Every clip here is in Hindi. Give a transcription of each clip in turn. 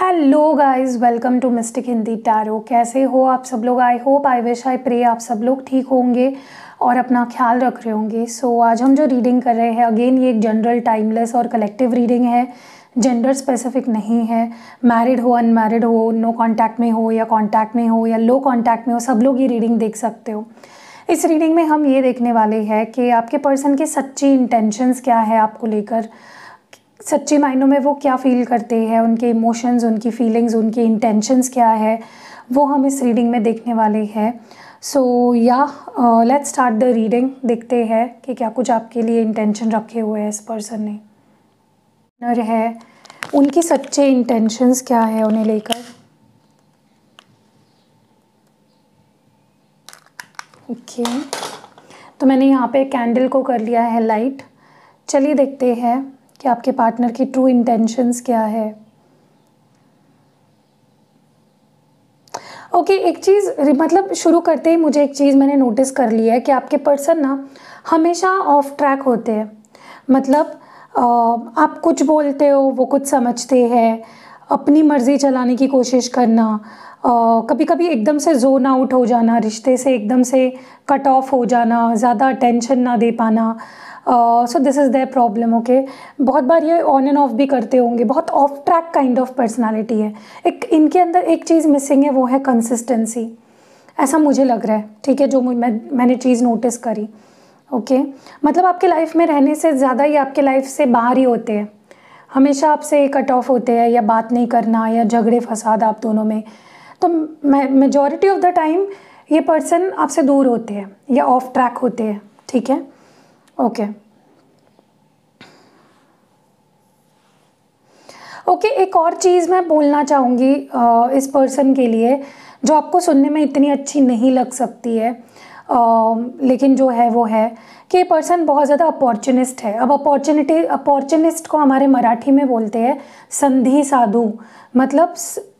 Hello guys welcome to mystic Hindi tarot कैसे हो आप सब लोग I hope I wish I pray आप सब लोग ठीक होंगे और अपना ख्याल रख रहे होंगे सो so, आज हम जो रीडिंग कर रहे हैं अगेन ये एक जनरल टाइमलेस और कलेक्टिव रीडिंग है जेंडर स्पेसिफिक नहीं है मैरिड हो अनमैरिड हो नो कांटेक्ट में हो या कॉन्टैक्ट में हो या लो कॉन्टैक्ट में हो सब लोग ये रीडिंग देख सकते हो इस रीडिंग में हम ये देखने वाले हैं कि आपके पर्सन के सच्ची इंटेंशंस क्या है आपको लेकर सच्चे मायनों में वो क्या फ़ील करते हैं उनके इमोशंस उनकी फीलिंग्स उनकी इंटेंशंस क्या है वो हम इस रीडिंग में देखने वाले हैं सो या लेट्स स्टार्ट द रीडिंग देखते हैं कि क्या कुछ आपके लिए इंटेंशन रखे हुए हैं इस पर्सन ने नर है उनकी सच्चे इंटेंशंस क्या है उन्हें लेकर ओके okay. तो मैंने यहाँ पे कैंडल को कर लिया है लाइट चलिए देखते हैं कि आपके पार्टनर की ट्रू इंटेंशंस क्या है ओके okay, एक चीज़ मतलब शुरू करते ही मुझे एक चीज़ मैंने नोटिस कर ली है कि आपके पर्सन ना हमेशा ऑफ ट्रैक होते हैं मतलब आप कुछ बोलते हो वो कुछ समझते हैं अपनी मर्ज़ी चलाने की कोशिश करना कभी कभी एकदम से जोन आउट हो जाना रिश्ते से एकदम से कट ऑफ हो जाना ज़्यादा अटेंशन ना दे पाना so this is their problem okay बहुत बार ये ऑन एंड ऑफ भी करते होंगे बहुत off track kind of personality है एक इनके अंदर एक चीज़ मिसिंग है वो है कंसिस्टेंसी ऐसा मुझे लग रहा है ठीक है जो मैं मैंने चीज़ नोटिस करी ओके okay? मतलब आपके लाइफ में रहने से ज़्यादा ही आपके लाइफ से बाहर ही होते हैं हमेशा आपसे कट ऑफ होते हैं या बात नहीं करना या झगड़े फसाद आप दोनों में तो मेजॉरिटी ऑफ द टाइम ये पर्सन आपसे दूर होते हैं या ऑफ ट्रैक होते हैं ठीक है ओके ओके एक और चीज़ मैं बोलना चाहूँगी इस पर्सन के लिए जो आपको सुनने में इतनी अच्छी नहीं लग सकती है आ, लेकिन जो है वो है कि पर्सन बहुत ज़्यादा अपॉर्चुनिस्ट है अब अपॉर्चुनिटी अपॉर्चुनिस्ट को हमारे मराठी में बोलते हैं संधि साधु मतलब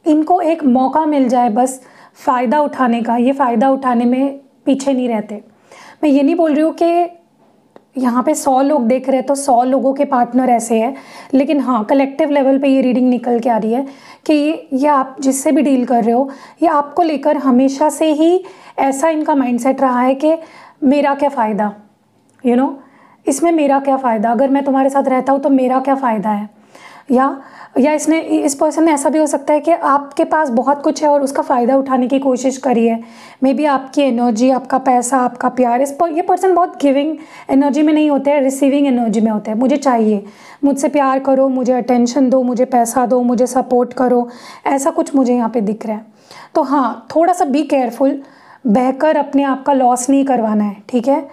इनको एक मौका मिल जाए बस फ़ायदा उठाने का ये फ़ायदा उठाने में पीछे नहीं रहते मैं ये नहीं बोल रही हूँ कि यहाँ पे सौ लोग देख रहे हैं तो सौ लोगों के पार्टनर ऐसे हैं लेकिन हाँ कलेक्टिव लेवल पे ये रीडिंग निकल के आ रही है कि ये आप जिससे भी डील कर रहे हो ये आपको लेकर हमेशा से ही ऐसा इनका माइंडसेट रहा है कि मेरा क्या फ़ायदा यू you नो know? इसमें मेरा क्या फ़ायदा अगर मैं तुम्हारे साथ रहता हूँ तो मेरा क्या फ़ायदा है या या इसने इस पर्सन में ऐसा भी हो सकता है कि आपके पास बहुत कुछ है और उसका फ़ायदा उठाने की कोशिश करी है मे बी आपकी एनर्जी आपका पैसा आपका प्यार इस पर ये पर्सन बहुत गिविंग एनर्जी में नहीं होते हैं रिसीविंग एनर्जी में होते हैं मुझे चाहिए मुझसे प्यार करो मुझे अटेंशन दो मुझे पैसा दो मुझे सपोर्ट करो ऐसा कुछ मुझे यहाँ पर दिख रहा है तो हाँ थोड़ा सा बी केयरफुल बहकर अपने आप का लॉस नहीं करवाना है ठीक है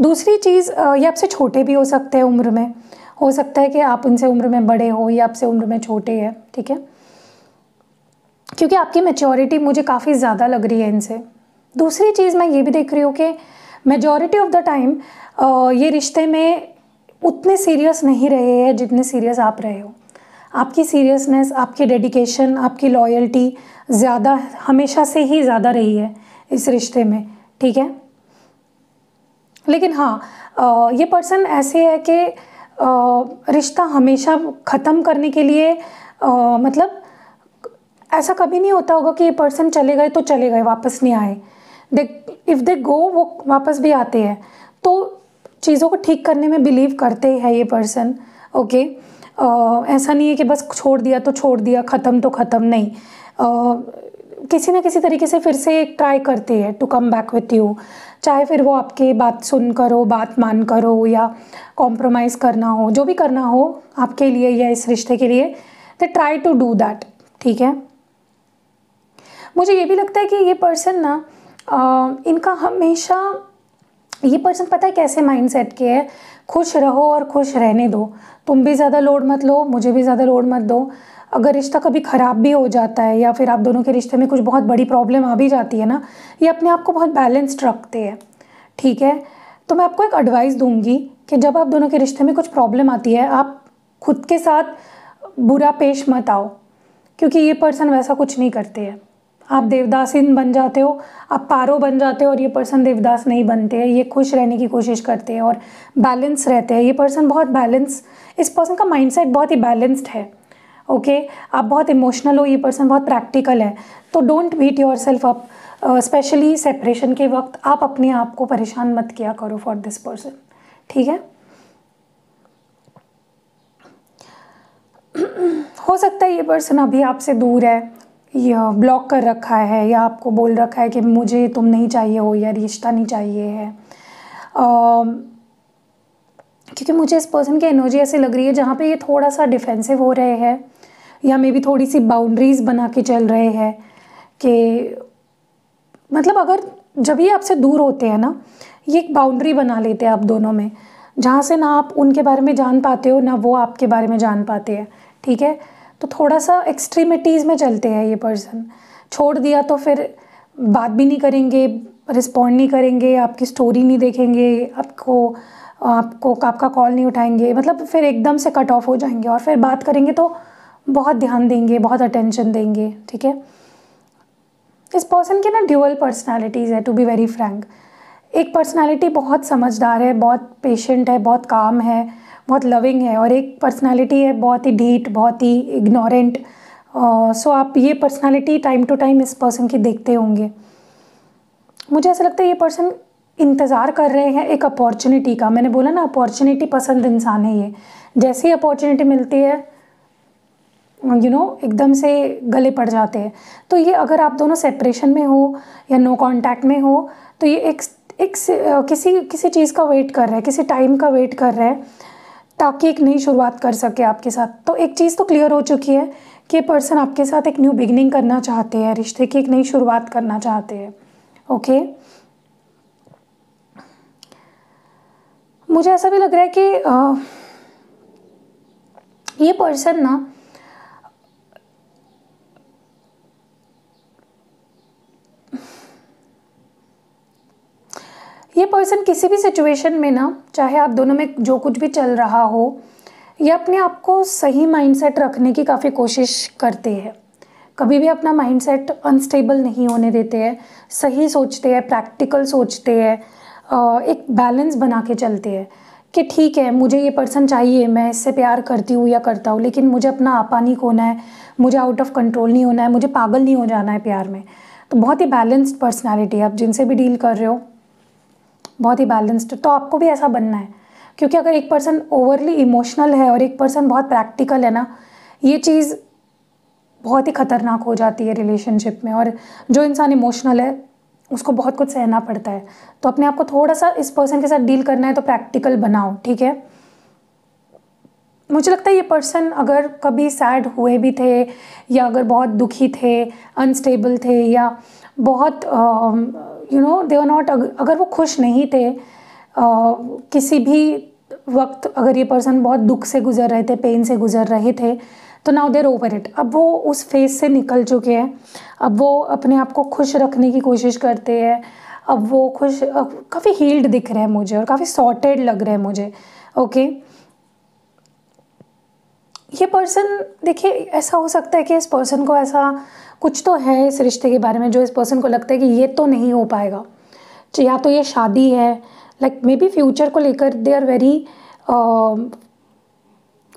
दूसरी चीज़ ये आपसे छोटे भी हो सकते हैं उम्र में हो सकता है कि आप उनसे उम्र में बड़े हो या आपसे उम्र में छोटे हैं ठीक है क्योंकि आपकी मेच्योरिटी मुझे काफ़ी ज़्यादा लग रही है इनसे दूसरी चीज़ मैं ये भी देख रही हूँ कि मेजॉरिटी ऑफ द टाइम ये रिश्ते में उतने सीरियस नहीं रहे हैं जितने सीरियस आप रहे हो आपकी सीरियसनेस आपकी डेडिकेशन आपकी लॉयल्टी ज़्यादा हमेशा से ही ज़्यादा रही है इस रिश्ते में ठीक है लेकिन हाँ ये पर्सन ऐसे है कि रिश्ता हमेशा ख़त्म करने के लिए आ, मतलब ऐसा कभी नहीं होता होगा कि ये पर्सन चले गए तो चले गए वापस नहीं आए दे इफ़ दे गो वो वापस भी आते हैं तो चीज़ों को ठीक करने में बिलीव करते हैं ये पर्सन ओके ऐसा नहीं है कि बस छोड़ दिया तो छोड़ दिया ख़त्म तो ख़त्म नहीं किसी ना किसी तरीके से फिर से ट्राई करती है to come back with you चाहे फिर वो आपके बात सुन कर हो बात मान कर हो या कॉम्प्रोमाइज़ करना हो जो भी करना हो आपके लिए या इस रिश्ते के लिए they try to do that ठीक है मुझे ये भी लगता है कि ये पर्सन ना आ, इनका हमेशा ये पर्सन पता है कैसे माइंड सेट के है खुश रहो और खुश रहने दो तुम भी ज़्यादा लोड मत लो मुझे भी ज़्यादा लोड मत दो अगर रिश्ता कभी ख़राब भी हो जाता है या फिर आप दोनों के रिश्ते में कुछ बहुत बड़ी प्रॉब्लम आ भी जाती है ना ये अपने आप को बहुत बैलेंस्ड रखते हैं ठीक है तो मैं आपको एक एडवाइस दूंगी कि जब आप दोनों के रिश्ते में कुछ प्रॉब्लम आती है आप खुद के साथ बुरा पेश मत आओ क्योंकि ये पर्सन वैसा कुछ नहीं करते हैं आप देवदासिन बन जाते हो आप पारो बन जाते हो और ये पर्सन देवदास नहीं बनते हैं ये खुश रहने की कोशिश करते हैं और बैलेंस रहते हैं ये पर्सन बहुत बैलेंस इस पर्सन का माइंडसेट बहुत ही बैलेंस्ड है ओके okay? आप बहुत इमोशनल हो ये पर्सन बहुत प्रैक्टिकल है तो don't beat yourself up specially separation के वक्त आप अपने आप को परेशान मत किया करो फॉर दिस पर्सन ठीक है हो सकता है ये पर्सन अभी आपसे दूर है या ब्लॉक कर रखा है या आपको बोल रखा है कि मुझे तुम नहीं चाहिए हो या रिश्ता नहीं चाहिए है uh, क्योंकि मुझे इस पर्सन की एनर्जी ऐसी लग रही है जहाँ पे ये थोड़ा सा डिफेंसिव हो रहे हैं या मे बी थोड़ी सी बाउंड्रीज़ बना के चल रहे हैं कि मतलब अगर जब ये आपसे दूर होते हैं ना ये एक बाउंड्री बना लेते हैं आप दोनों में जहाँ से ना आप उनके बारे में जान पाते हो ना वो आपके बारे में जान पाते हैं ठीक है तो थोड़ा सा एक्सट्रीमिटीज़ में चलते हैं ये पर्सन छोड़ दिया तो फिर बात भी नहीं करेंगे रिस्पॉन्ड नहीं करेंगे आपकी स्टोरी नहीं देखेंगे आपको आपको आपका कॉल नहीं उठाएंगे मतलब फिर एकदम से कट ऑफ हो जाएंगे और फिर बात करेंगे तो बहुत ध्यान देंगे बहुत अटेंशन देंगे ठीक है इस पर्सन के ना ड्यूअल पर्सनालिटीज़ है टू बी वेरी फ्रैंक एक पर्सनालिटी बहुत समझदार है बहुत पेशेंट है बहुत काम है बहुत लविंग है और एक पर्सनालिटी है बहुत ही डीट बहुत ही इग्नोरेंट सो uh, आप ये पर्सनालिटी टाइम टू टाइम इस पर्सन की देखते होंगे मुझे ऐसा लगता है ये पर्सन इंतज़ार कर रहे हैं एक अपॉर्चुनिटी का मैंने बोला ना अपॉर्चुनिटी पसंद इंसान है ये जैसे ही अपॉर्चुनिटी मिलती है यू नो एकदम से गले पड़ जाते हैं तो ये अगर आप दोनों सेपरेशन में हो या नो कांटेक्ट में हो तो ये एक एक किसी किसी चीज़ का वेट कर रहे है किसी टाइम का वेट कर रहा है ताकि एक नई शुरुआत कर सके आपके साथ तो एक चीज़ तो क्लियर हो चुकी है कि ये पर्सन आपके साथ एक न्यू बिगनिंग करना चाहते हैं रिश्ते की एक नई शुरुआत करना चाहते हैं ओके मुझे ऐसा भी लग रहा है कि आ, ये पर्सन ना ये पर्सन किसी भी सिचुएशन में ना चाहे आप दोनों में जो कुछ भी चल रहा हो ये अपने आप को सही माइंडसेट रखने की काफ़ी कोशिश करते हैं कभी भी अपना माइंडसेट अनस्टेबल नहीं होने देते हैं सही सोचते हैं प्रैक्टिकल सोचते हैं एक बैलेंस बना के चलते हैं कि ठीक है मुझे ये पर्सन चाहिए मैं इससे प्यार करती हूँ या करता हूँ लेकिन मुझे अपना आपा नहीं खोना है मुझे आउट ऑफ कंट्रोल नहीं होना है मुझे पागल नहीं हो जाना है प्यार में तो बहुत ही बैलेंस्ड पर्सनैलिटी है आप जिनसे भी डील कर रहे हो बहुत ही बैलेंस्ड तो आपको भी ऐसा बनना है क्योंकि अगर एक पर्सन ओवरली इमोशनल है और एक पर्सन बहुत प्रैक्टिकल है ना ये चीज़ बहुत ही ख़तरनाक हो जाती है रिलेशनशिप में और जो इंसान इमोशनल है उसको बहुत कुछ सहना पड़ता है तो अपने आप को थोड़ा सा इस पर्सन के साथ डील करना है तो प्रैक्टिकल बनाओ ठीक है मुझे लगता है ये पर्सन अगर कभी सैड हुए भी थे या अगर बहुत दुखी थे अनस्टेबल थे या बहुत ah, you know they not अगर वो खुश नहीं थे Uh, किसी भी वक्त अगर ये पर्सन बहुत दुख से गुजर रहे थे पेन से गुजर रहे थे तो नाउ देर ओवर इट अब वो उस फेस से निकल चुके हैं अब वो अपने आप को खुश रखने की कोशिश करते हैं अब वो खुश काफ़ी हील्ड दिख रहे हैं मुझे और काफ़ी सॉर्टेड लग रहे हैं मुझे ओके ये पर्सन देखिए ऐसा हो सकता है कि इस पर्सन को ऐसा कुछ तो है इस रिश्ते के बारे में जो इस पर्सन को लगता है कि ये तो नहीं हो पाएगा या तो ये शादी है लाइक मे बी फ्यूचर को लेकर दे आर वेरी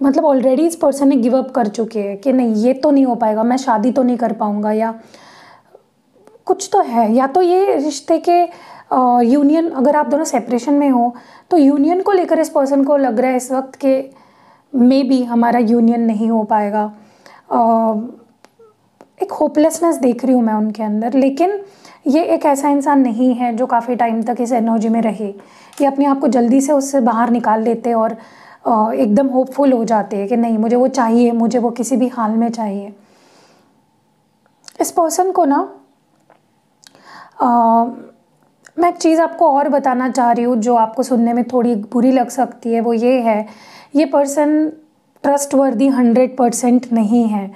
मतलब ऑलरेडी इस पर्सन ने गिव अप कर चुके हैं कि नहीं ये तो नहीं हो पाएगा मैं शादी तो नहीं कर पाऊँगा या कुछ तो है या तो ये रिश्ते के यूनियन uh, अगर आप दोनों सेपरेशन में हो तो यूनियन को लेकर इस पर्सन को लग रहा है इस वक्त के मे बी हमारा यूनियन नहीं हो पाएगा uh, एक होपलेसनेस देख रही हूँ मैं उनके अंदर लेकिन ये एक ऐसा इंसान नहीं है जो काफ़ी टाइम तक इस एनर्जी में रहे ये अपने आप को जल्दी से उससे बाहर निकाल लेते और एकदम होपफुल हो जाते हैं कि नहीं मुझे वो चाहिए मुझे वो किसी भी हाल में चाहिए इस पर्सन को ना आ, मैं एक चीज़ आपको और बताना चाह रही हूँ जो आपको सुनने में थोड़ी बुरी लग सकती है वो ये है ये person trustworthy hundred percent नहीं है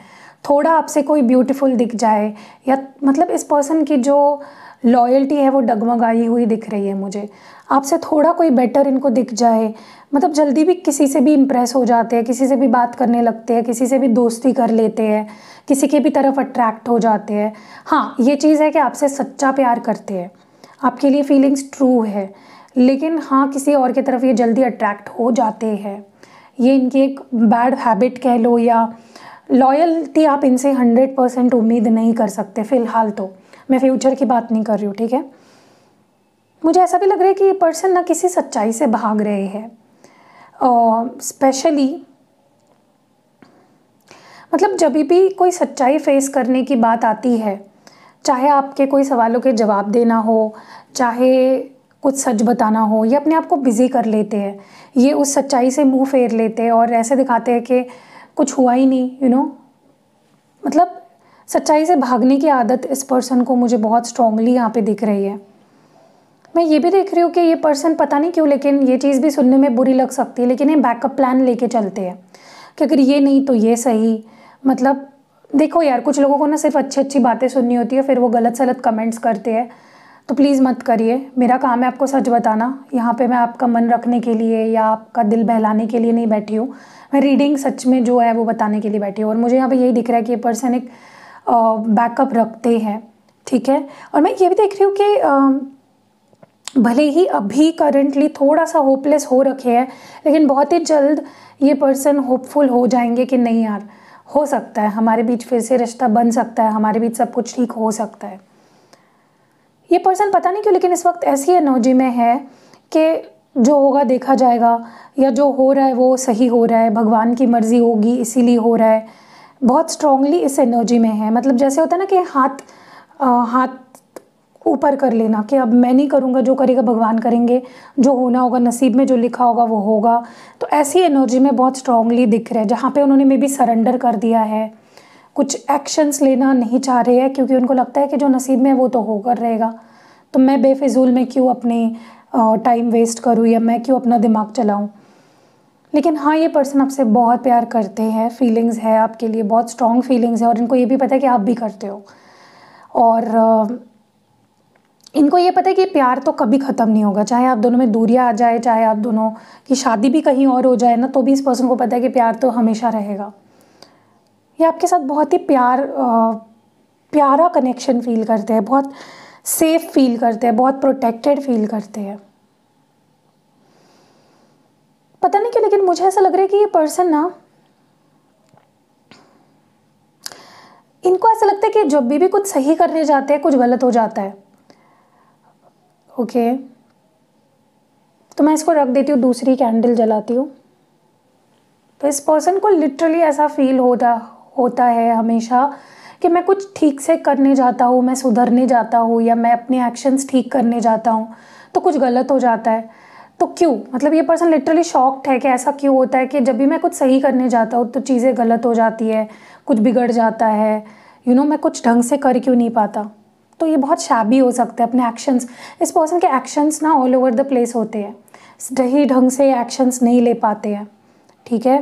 थोड़ा आपसे कोई ब्यूटीफुल दिख जाए या मतलब इस पर्सन की जो लॉयल्टी है वो डगमगाई हुई दिख रही है मुझे आपसे थोड़ा कोई बेटर इनको दिख जाए मतलब जल्दी भी किसी से भी इम्प्रेस हो जाते हैं किसी से भी बात करने लगते हैं किसी से भी दोस्ती कर लेते हैं किसी के भी तरफ अट्रैक्ट हो जाते हैं हाँ ये चीज़ है कि आपसे सच्चा प्यार करते हैं आपके लिए फीलिंग्स ट्रू है लेकिन हाँ किसी और की तरफ ये जल्दी अट्रैक्ट हो जाते हैं ये इनकी एक बैड हैबिट कह लो या लॉयल्टी आप इनसे हंड्रेड परसेंट उम्मीद नहीं कर सकते फ़िलहाल तो मैं फ्यूचर की बात नहीं कर रही हूँ ठीक है मुझे ऐसा भी लग रहा है कि ये पर्सन ना किसी सच्चाई से भाग रहे हैं स्पेशली मतलब जब भी कोई सच्चाई फेस करने की बात आती है चाहे आपके कोई सवालों के जवाब देना हो चाहे कुछ सच बताना हो ये अपने आप को बिज़ी कर लेते हैं ये उस सच्चाई से मुंह फेर लेते हैं और ऐसे दिखाते हैं कि कुछ हुआ ही नहीं यू you नो know? मतलब सच्चाई से भागने की आदत इस पर्सन को मुझे बहुत स्ट्रांगली यहाँ पे दिख रही है मैं ये भी देख रही हूँ कि ये पर्सन पता नहीं क्यों लेकिन ये चीज़ भी सुनने में बुरी लग सकती है लेकिन ये बैकअप प्लान लेके चलते हैं कि अगर ये नहीं तो ये सही मतलब देखो यार कुछ लोगों को ना सिर्फ अच्छी अच्छी बातें सुननी होती है फिर वो गलत सलत कमेंट्स करते हैं तो प्लीज़ मत करिए मेरा काम है आपको सच बताना यहाँ पे मैं आपका मन रखने के लिए या आपका दिल बहलाने के लिए नहीं बैठी हूँ मैं रीडिंग सच में जो है वो बताने के लिए बैठी हूँ और मुझे यहाँ पे यही दिख रहा है कि ये पर्सन एक बैकअप रखते हैं ठीक है और मैं ये भी देख रही हूँ कि आ, भले ही अभी करंटली थोड़ा सा होपलेस हो रखे हैं लेकिन बहुत ही जल्द ये पर्सन होपफुल हो जाएंगे कि नहीं यार हो सकता है हमारे बीच फिर से रिश्ता बन सकता है हमारे बीच सब कुछ ठीक हो सकता है ये पर्सन पता नहीं क्यों लेकिन इस वक्त ऐसी एनर्जी में है कि जो होगा देखा जाएगा या जो हो रहा है वो सही हो रहा है भगवान की मर्ज़ी होगी इसीलिए हो रहा है बहुत स्ट्रांगली इस एनर्जी में है मतलब जैसे होता है ना कि हाथ आ, हाथ ऊपर कर लेना कि अब मैं नहीं करूँगा जो करेगा भगवान करेंगे जो होना होगा नसीब में जो लिखा होगा वो होगा तो ऐसी एनर्जी में बहुत स्ट्रांगली दिख रहा है जहाँ पे उन्होंने मे बी सरेंडर कर दिया है कुछ एक्शंस लेना नहीं चाह रहे हैं क्योंकि उनको लगता है कि जो नसीब में वो तो होकर रहेगा तो मैं बेफिजूल में क्यों अपने टाइम वेस्ट करूँ या मैं क्यों अपना दिमाग चलाऊँ लेकिन हाँ ये पर्सन आपसे बहुत प्यार करते हैं फीलिंग्स है आपके लिए बहुत स्ट्रॉन्ग फीलिंग्स है और इनको ये भी पता है कि आप भी करते हो और इनको ये पता है कि प्यार तो कभी ख़त्म नहीं होगा चाहे आप दोनों में दूरियाँ आ जाए चाहे आप दोनों की शादी भी कहीं और हो जाए ना तो भी इस पर्सन को पता है कि प्यार तो हमेशा रहेगा ये आपके साथ बहुत ही प्यार आ, प्यारा कनेक्शन फील करते हैं बहुत सेफ फील करते हैं बहुत प्रोटेक्टेड फील करते हैं पता नहीं क्यों लेकिन मुझे ऐसा लग रहा है कि ये पर्सन ना इनको ऐसा लगता है कि जब भी भी कुछ सही करने जाते हैं कुछ गलत हो जाता है ओके तो मैं इसको रख देती हूँ दूसरी कैंडल जलाती हूँ तो इस पर्सन को लिटरली ऐसा फील होता होता है हमेशा कि मैं कुछ ठीक से करने जाता हूँ मैं सुधरने जाता हूँ या मैं अपने एक्शंस ठीक करने जाता हूँ तो कुछ गलत हो जाता है तो क्यों मतलब ये पर्सन लिटरली शॉक्ड है कि ऐसा क्यों होता है कि जब भी मैं कुछ सही करने जाता हूँ तो चीज़ें गलत हो जाती है कुछ बिगड़ जाता है यू you नो know, मैं कुछ ढंग से कर क्यों नहीं पाता तो ये बहुत शैबी हो सकते हैं अपने एक्शंस इस पर्सन के एक्शंस ना ऑल ओवर द प्लेस होते हैं सही ढंग से एक्शंस नहीं ले पाते हैं ठीक है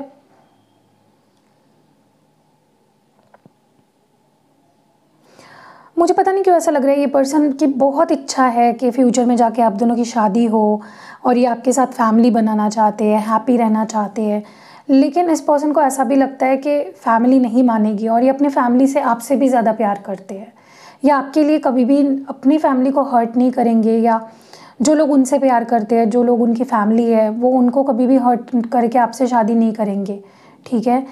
मुझे पता नहीं क्यों ऐसा लग रहा है ये पर्सन की बहुत इच्छा है कि फ्यूचर में जाके आप दोनों की शादी हो और ये आपके साथ फैमिली बनाना चाहते हैं हैप्पी रहना चाहते हैं लेकिन इस पर्सन को ऐसा भी लगता है कि फैमिली नहीं मानेगी और ये अपने फैमिली से आपसे भी ज़्यादा प्यार करते हैं या आपके लिए कभी भी अपनी फैमिली को हर्ट नहीं करेंगे या जो लोग उनसे प्यार करते हैं जो लोग उनकी फैमिली है वो उनको कभी भी हर्ट करके आपसे शादी नहीं करेंगे ठीक है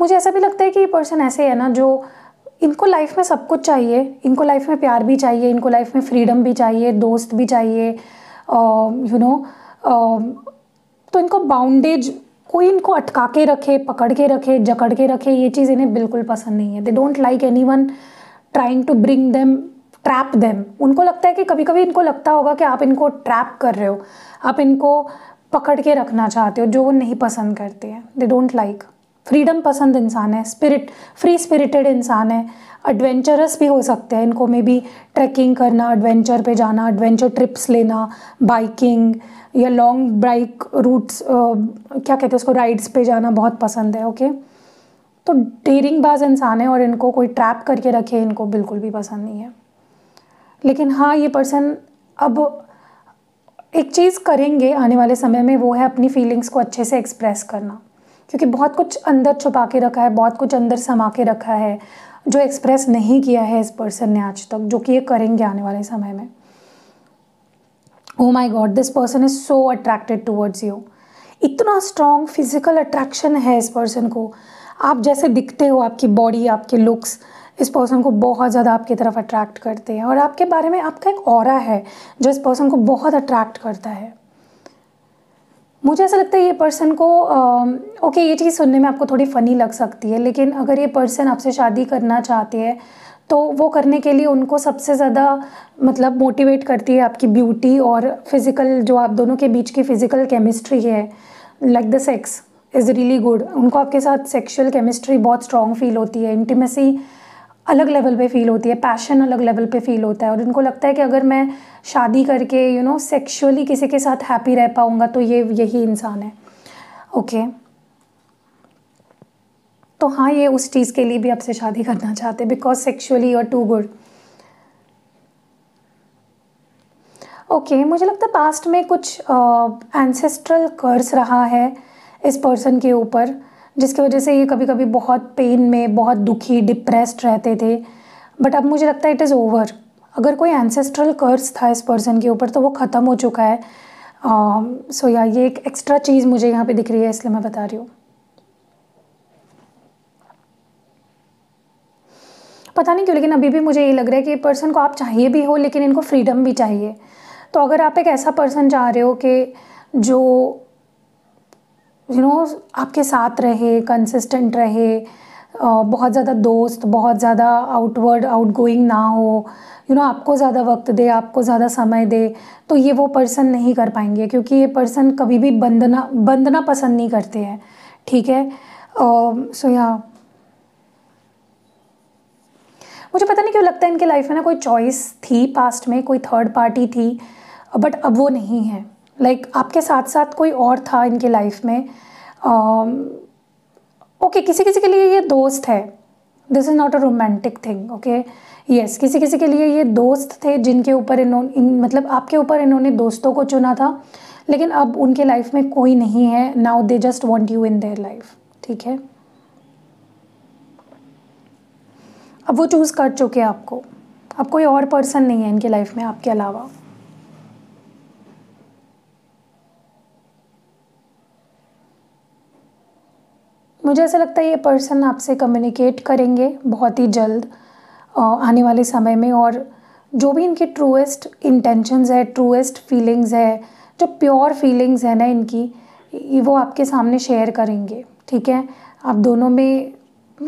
मुझे ऐसा भी लगता है कि ये पर्सन ऐसे है ना जो इनको लाइफ में सब कुछ चाहिए इनको लाइफ में प्यार भी चाहिए इनको लाइफ में फ्रीडम भी चाहिए दोस्त भी चाहिए यू नो तो इनको बाउंडेज कोई इनको अटका के रखे पकड़ के रखे जकड़ के रखे ये चीज़ इन्हें बिल्कुल पसंद नहीं है they don't like anyone trying to bring them trap them उनको लगता है कि कभी कभी इनको लगता होगा कि आप इनको ट्रैप कर रहे हो आप इनको पकड़ के रखना चाहते हो जो वो नहीं पसंद करते हैं दे डोंट लाइक फ्रीडम पसंद इंसान है स्पिरिट फ्री स्पिरिटेड इंसान है एडवेंचरस भी हो सकते हैं इनको मे बी ट्रैकिंग करना एडवेंचर पे जाना एडवेंचर ट्रिप्स लेना बाइकिंग या लॉन्ग बाइक रूट्स क्या कहते हैं उसको राइड्स पे जाना बहुत पसंद है ओके तो डेरिंग बाज इंसान है और इनको कोई ट्रैप करके रखे इनको बिल्कुल भी पसंद नहीं है लेकिन हाँ ये पर्सन अब एक चीज़ करेंगे आने वाले समय में वो है अपनी फीलिंग्स को अच्छे से एक्सप्रेस करना क्योंकि बहुत कुछ अंदर छुपा के रखा है बहुत कुछ अंदर समा के रखा है जो एक्सप्रेस नहीं किया है इस पर्सन ने आज तक जो कि ये करेंगे आने वाले समय में oh my god this person is so attracted towards you इतना स्ट्रॉन्ग फिजिकल अट्रैक्शन है इस पर्सन को आप जैसे दिखते हो आपकी बॉडी आपके लुक्स इस पर्सन को बहुत ज़्यादा आपकी तरफ अट्रैक्ट करते हैं और आपके बारे में आपका एक और है जो इस पर्सन को बहुत अट्रैक्ट करता है मुझे ऐसा लगता है ये पर्सन को ओके ये चीज़ सुनने में आपको थोड़ी फ़नी लग सकती है लेकिन अगर ये पर्सन आपसे शादी करना चाहते हैं तो वो करने के लिए उनको सबसे ज़्यादा मतलब मोटिवेट करती है आपकी ब्यूटी और फिज़िकल जो आप दोनों के बीच की फ़िज़िकल केमिस्ट्री है like the sex is really good उनको आपके साथ सेक्शुअल केमिस्ट्री बहुत स्ट्रॉन्ग फील होती है इंटीमेसी अलग लेवल पे फील होती है पैशन अलग लेवल पे फील होता है और उनको लगता है कि अगर मैं शादी करके यू नो सेक्सुअली किसी के साथ हैप्पी रह पाऊँगा तो ये यही इंसान है ओके okay. तो हाँ ये उस चीज़ के लिए भी आपसे शादी करना चाहते हैं बिकॉज सेक्शुअली और टू गुड ओके मुझे लगता है पास्ट में कुछ एंसेस्ट्रल uh, कर्स रहा है इस पर्सन के ऊपर जिसकी वजह से ये कभी कभी बहुत पेन में बहुत दुखी डिप्रेस्ड रहते थे बट अब मुझे लगता है इट इज़ ओवर अगर कोई एंसेस्ट्रल कर्स था इस पर्सन के ऊपर तो वो ख़त्म हो चुका है सो um, या ये एक एक्स्ट्रा चीज़ मुझे यहाँ पे दिख रही है इसलिए मैं बता रही हूँ पता नहीं क्यों लेकिन अभी भी मुझे ये लग रहा है कि पर्सन को आप चाहिए भी हो लेकिन इनको फ्रीडम भी चाहिए तो अगर आप एक ऐसा पर्सन चाह रहे हो कि जो यू you नो know, आपके साथ रहे कंसिस्टेंट रहे बहुत ज़्यादा दोस्त बहुत ज़्यादा आउटवर्ड गोइंग ना हो यू you नो know, आपको ज़्यादा वक्त दे आपको ज़्यादा समय दे तो ये वो पर्सन नहीं कर पाएंगे क्योंकि ये पर्सन कभी भी बंधना बंधना पसंद नहीं करते हैं ठीक है सो या मुझे पता नहीं क्यों लगता है इनके लाइफ में ना कोई चॉइस थी पास्ट में कोई थर्ड पार्टी थी बट अब वो नहीं है लाइक like, आपके साथ साथ कोई और था इनके लाइफ में uh, ओके किसी किसी के लिए ये दोस्त है this is not a romantic thing okay yes किसी किसी के लिए ये दोस्त थे जिनके ऊपर इन्होंने इन, मतलब आपके ऊपर इन्होंने दोस्तों को चुना था लेकिन अब उनके लाइफ में कोई नहीं है now they just want you in their life ठीक है अब वो चूज़ कर चुके हैं आपको अब कोई और पर्सन नहीं है इनके लाइफ में आपके अलावा मुझे ऐसा लगता है ये पर्सन आपसे कम्युनिकेट करेंगे बहुत ही जल्द आने वाले समय में और जो भी इनके ट्रूएस्ट इंटेंशंस है ट्रूएस्ट फीलिंग्स है जो प्योर फीलिंग्स है ना इनकी वो आपके सामने शेयर करेंगे ठीक है आप दोनों में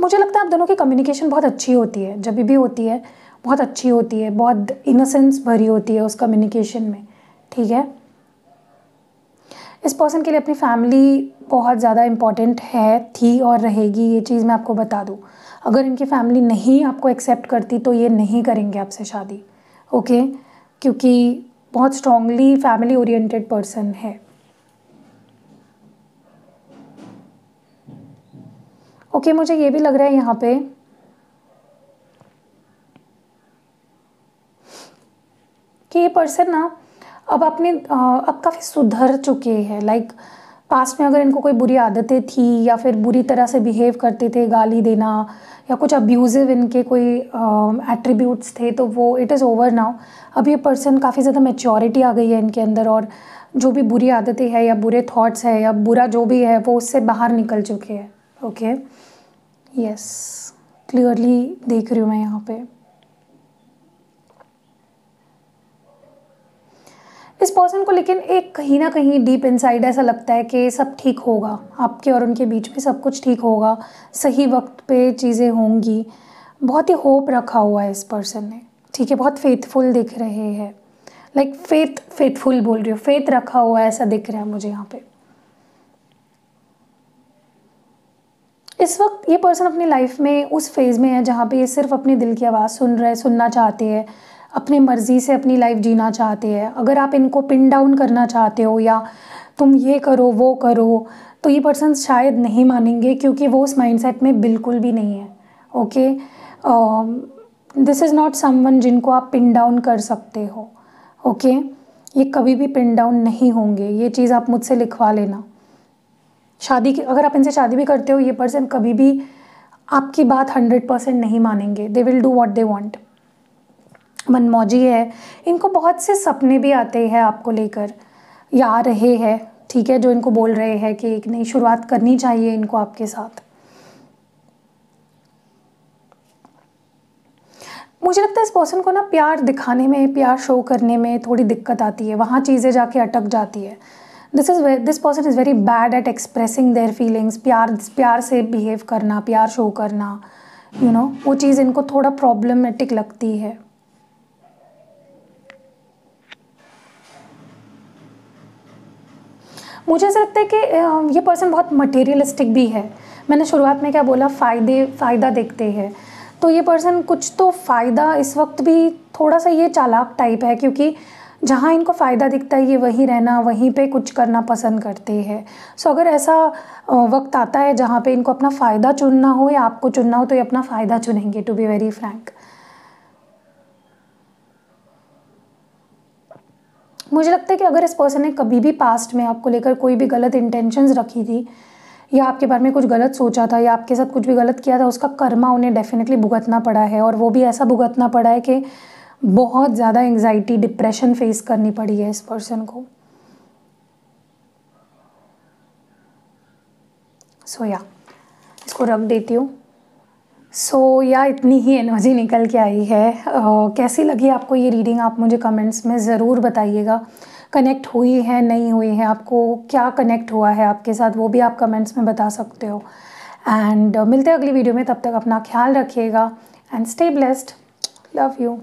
मुझे लगता है आप दोनों की कम्युनिकेशन बहुत अच्छी होती है जब भी होती है बहुत अच्छी होती है बहुत इनोसेंस भरी होती है उस कम्युनिकेशन में ठीक है इस पर्सन के लिए अपनी फैमिली बहुत ज़्यादा इम्पॉर्टेंट है थी और रहेगी ये चीज़ मैं आपको बता दूँ अगर इनकी फैमिली नहीं आपको एक्सेप्ट करती तो ये नहीं करेंगे आपसे शादी ओके क्योंकि बहुत स्ट्रॉन्गली फैमिली ओरिएंटेड पर्सन है ओके okay, मुझे ये भी लग रहा है यहाँ पे कि ये पर्सन ना अब अपने अब काफ़ी सुधर चुके हैं लाइक like, पास्ट में अगर इनको कोई बुरी आदतें थी या फिर बुरी तरह से बिहेव करते थे गाली देना या कुछ अब्यूज़िव इनके कोई एट्रीब्यूट्स थे तो वो इट इज़ ओवर नाउ अब ये पर्सन काफ़ी ज़्यादा मेच्योरिटी आ गई है इनके अंदर और जो भी बुरी आदतें हैं या बुरे थॉट्स है या बुरा जो भी है वो उससे बाहर निकल चुके हैं ओके यस क्लियरली देख रही हूँ मैं यहाँ पर इस पर्सन को लेकिन एक कहीं ना कहीं डीप इनसाइड ऐसा लगता है कि सब ठीक होगा आपके और उनके बीच में सब कुछ ठीक होगा सही वक्त पे चीज़ें होंगी बहुत ही होप रखा हुआ है इस पर्सन ने ठीक है बहुत फेथफुल दिख रहे हैं लाइक फेथ फेथफुल बोल रही हो फेथ रखा हुआ है ऐसा दिख रहा है मुझे यहाँ पे इस वक्त ये पर्सन अपनी लाइफ में उस फेज़ में है जहाँ पे ये सिर्फ अपने दिल की आवाज़ सुन रहे सुनना चाहते हैं अपने मर्ज़ी से अपनी लाइफ जीना चाहते हैं अगर आप इनको पिन डाउन करना चाहते हो या तुम ये करो वो करो तो ये पर्सन शायद नहीं मानेंगे क्योंकि वो उस माइंडसेट में बिल्कुल भी नहीं है okay this is not someone जिनको आप पिन डाउन कर सकते हो ओके okay? ये कभी भी पिन डाउन नहीं होंगे ये चीज़ आप मुझसे लिखवा लेना शादी की अगर आप इनसे शादी भी करते हो ये पर्सन कभी भी आपकी बात हंड्रेड परसेंट नहीं मानेंगे they will do what they want मनमौजी है इनको बहुत से सपने भी आते हैं आपको लेकर या आ रहे हैं ठीक है जो इनको बोल रहे हैं कि एक नई शुरुआत करनी चाहिए इनको आपके साथ मुझे लगता है इस पर्सन को ना प्यार दिखाने में प्यार शो करने में थोड़ी दिक्कत आती है वहाँ चीज़ें जाके अटक जाती है this is this person is very bad at expressing their feelings प्यार प्यार से बिहेव करना प्यार शो करना यू you नो know, वो चीज़ इनको थोड़ा प्रॉब्लमेटिक लगती है मुझे ऐसा लगता है कि ये पर्सन बहुत मटेरियलिस्टिक भी है मैंने शुरुआत में क्या बोला फ़ायदे फ़ायदा देखते हैं तो ये पर्सन कुछ तो फ़ायदा इस वक्त भी थोड़ा सा ये चालाक टाइप है क्योंकि जहाँ इनको फ़ायदा दिखता है ये वहीं रहना वहीं पे कुछ करना पसंद करते हैं सो अगर ऐसा वक्त आता है जहाँ पे इनको अपना फ़ायदा चुनना हो या आपको चुनना हो तो ये अपना फ़ायदा चुनेंगे टू बी वेरी फ्रैंक मुझे लगता है कि अगर इस पर्सन ने कभी भी पास्ट में आपको लेकर कोई भी गलत इंटेंशंस रखी थी या आपके बारे में कुछ गलत सोचा था या आपके साथ कुछ भी गलत किया था उसका कर्मा उन्हें डेफिनेटली भुगतना पड़ा है और वो भी ऐसा भुगतना पड़ा है कि बहुत ज़्यादा एंग्जाइटी डिप्रेशन फेस करनी पड़ी है इस पर्सन को सो so, या yeah, इसको रख देती हूँ सो so, या yeah, इतनी ही एनर्जी निकल के आई है uh, कैसी लगी आपको ये रीडिंग आप मुझे कमेंट्स में ज़रूर बताइएगा कनेक्ट हुई है नहीं हुई है आपको क्या कनेक्ट हुआ है आपके साथ वो भी आप कमेंट्स में बता सकते हो एंड uh, मिलते हैं अगली वीडियो में तब तक अपना ख्याल रखिएगा and stay blessed love you